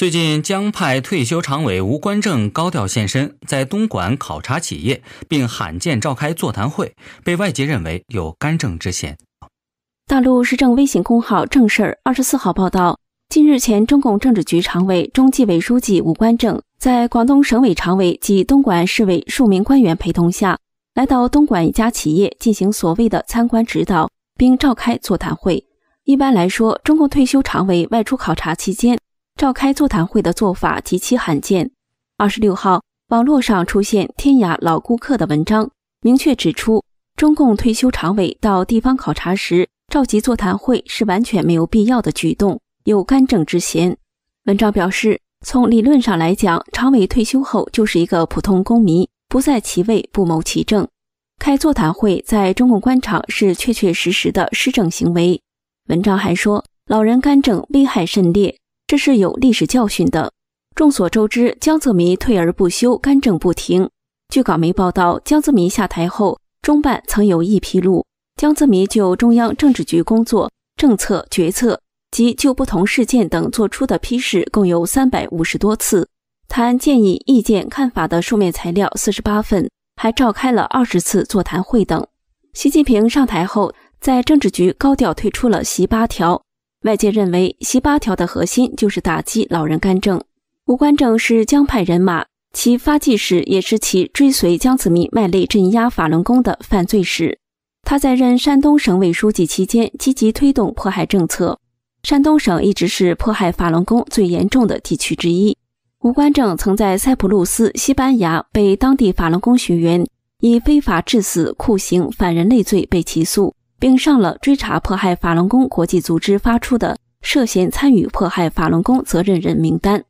最近，江派退休常委吴官正高调现身，在东莞考察企业，并罕见召开座谈会，被外界认为有干政之嫌。大陆时政微信公号“正事儿”二十四号报道，近日前中共政治局常委、中纪委书记吴官正在广东省委常委及东莞市委数名官员陪同下来到东莞一家企业进行所谓的参观指导，并召开座谈会。一般来说，中共退休常委外出考察期间。召开座谈会的做法极其罕见。二十六号，网络上出现“天涯老顾客”的文章，明确指出，中共退休常委到地方考察时召集座谈会是完全没有必要的举动，有干政之嫌。文章表示，从理论上来讲，常委退休后就是一个普通公民，不在其位不谋其政，开座谈会在中共官场是确确实实的施政行为。文章还说，老人干政危害甚烈。这是有历史教训的。众所周知，江泽民退而不休，干政不停。据港媒报道，江泽民下台后，中办曾有意披露，江泽民就中央政治局工作政策决策及就不同事件等作出的批示共有三百五十多次，谈建议意见看法的书面材料四十八份，还召开了二十次座谈会等。习近平上台后，在政治局高调推出了“习八条”。外界认为，习八条的核心就是打击老人干政。吴官正是江派人马，其发迹史也是其追随江泽民卖力镇压法轮功的犯罪史。他在任山东省委书记期间，积极推动迫害政策。山东省一直是迫害法轮功最严重的地区之一。吴官正曾在塞浦路斯、西班牙被当地法轮功学员以非法致死、酷刑、反人类罪被起诉。并上了追查迫害法轮功国际组织发出的涉嫌参与迫害法轮功责任人名单。